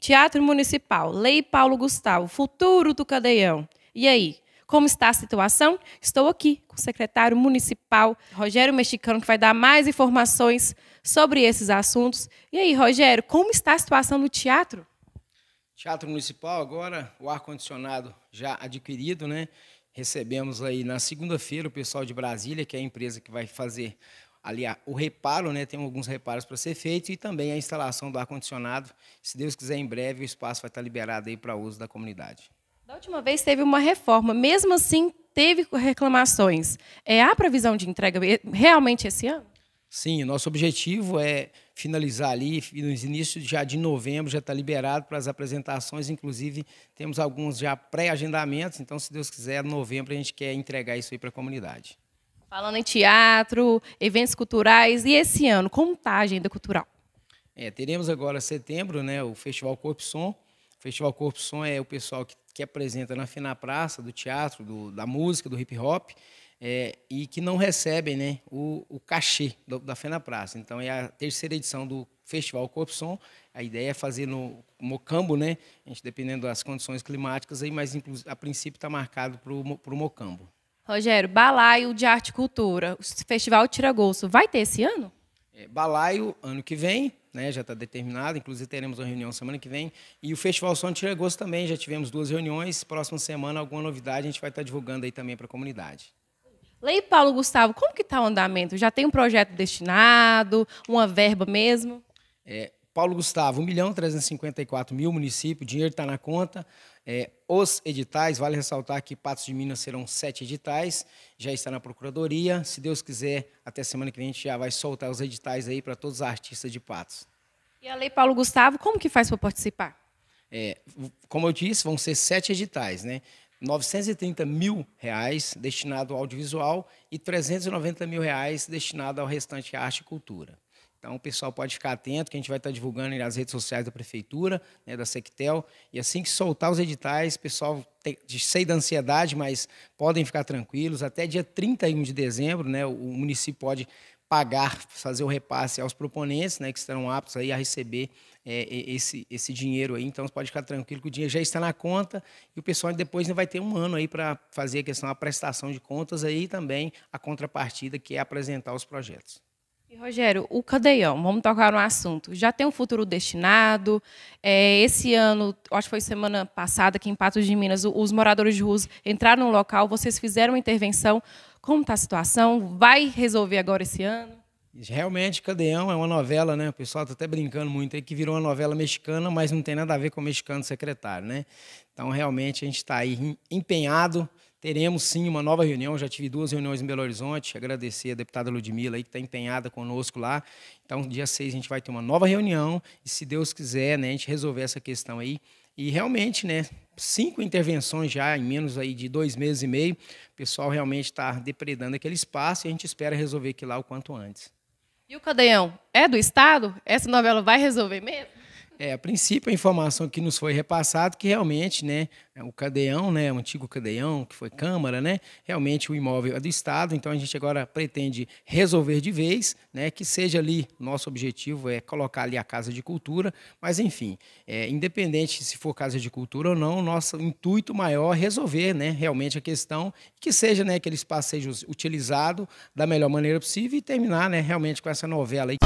Teatro Municipal, Lei Paulo Gustavo, futuro do Cadeião. E aí, como está a situação? Estou aqui com o secretário municipal, Rogério Mexicano, que vai dar mais informações sobre esses assuntos. E aí, Rogério, como está a situação no teatro? Teatro Municipal agora, o ar-condicionado já adquirido, né? Recebemos aí na segunda-feira o pessoal de Brasília, que é a empresa que vai fazer ali o reparo, né, tem alguns reparos para ser feito e também a instalação do ar-condicionado. Se Deus quiser, em breve o espaço vai estar tá liberado aí para uso da comunidade. Da última vez teve uma reforma, mesmo assim teve reclamações. É, há previsão de entrega realmente esse ano? Sim, nosso objetivo é finalizar ali, no início já de novembro, já está liberado para as apresentações, inclusive temos alguns já pré-agendamentos, então, se Deus quiser, novembro a gente quer entregar isso aí para a comunidade. Falando em teatro, eventos culturais e esse ano, como está a agenda cultural? É, teremos agora setembro, né, o Festival Corpo Som. O Festival Corpo Som é o pessoal que, que apresenta na Fina Praça, do teatro, do, da música, do hip hop, é, e que não recebem né, o, o cachê do, da Fena Praça. Então é a terceira edição do Festival Corpo Som. A ideia é fazer no Mocambo, né? A gente dependendo das condições climáticas aí, mas a princípio está marcado para o Mocambo. Rogério, Balaio de Arte e Cultura, o Festival Tira Gosto, vai ter esse ano? É, balaio, ano que vem, né, já está determinado, inclusive teremos uma reunião semana que vem. E o Festival Som Tira Gosto também, já tivemos duas reuniões. Próxima semana, alguma novidade, a gente vai estar tá divulgando aí também para a comunidade. Lei Paulo Gustavo, como que está o andamento? Já tem um projeto destinado, uma verba mesmo? É, Paulo Gustavo, 1 milhão 354 mil município, dinheiro está na conta. É, os editais, vale ressaltar que Patos de Minas serão sete editais, já está na Procuradoria. Se Deus quiser, até semana que vem a gente já vai soltar os editais aí para todos os artistas de Patos. E a Lei Paulo Gustavo, como que faz para participar? É, como eu disse, vão ser sete editais, né? 930 mil reais destinado ao audiovisual e 390 mil reais destinado ao restante arte e cultura. Então, o pessoal pode ficar atento, que a gente vai estar divulgando nas redes sociais da Prefeitura, né, da Sectel. E assim que soltar os editais, pessoal, tem, sei da ansiedade, mas podem ficar tranquilos. Até dia 31 de dezembro, né, o município pode pagar, fazer o repasse aos proponentes, né, que estarão aptos aí a receber é, esse, esse dinheiro aí. Então, pode ficar tranquilo que o dinheiro já está na conta e o pessoal depois ainda né, vai ter um ano aí para fazer a questão da prestação de contas aí e também a contrapartida, que é apresentar os projetos. E, Rogério, o cadeião, vamos tocar no assunto. Já tem um futuro destinado. É, esse ano, acho que foi semana passada, aqui em Patos de Minas, os moradores de ruas entraram no local, vocês fizeram uma intervenção. Como está a situação? Vai resolver agora esse ano? Realmente, Cadeião é uma novela, né? O pessoal está até brincando muito aí que virou uma novela mexicana, mas não tem nada a ver com o mexicano secretário, né? Então, realmente, a gente está aí empenhado Teremos sim uma nova reunião, já tive duas reuniões em Belo Horizonte, agradecer a deputada Ludmila aí, que está empenhada conosco lá. Então, dia 6 a gente vai ter uma nova reunião e, se Deus quiser, né, a gente resolver essa questão aí. E realmente, né, cinco intervenções já em menos aí de dois meses e meio, o pessoal realmente está depredando aquele espaço e a gente espera resolver aquilo lá o quanto antes. E o Cadeião é do Estado? Essa novela vai resolver mesmo? É, a princípio, a informação que nos foi repassada que realmente né, é, o cadeião, né, o antigo cadeião, que foi Câmara, né, realmente o imóvel é do Estado, então a gente agora pretende resolver de vez, né, que seja ali, nosso objetivo é colocar ali a Casa de Cultura, mas enfim, é, independente se for Casa de Cultura ou não, nosso intuito maior é resolver né, realmente a questão, que seja né, aquele espaço seja utilizado da melhor maneira possível e terminar né, realmente com essa novela. Aí.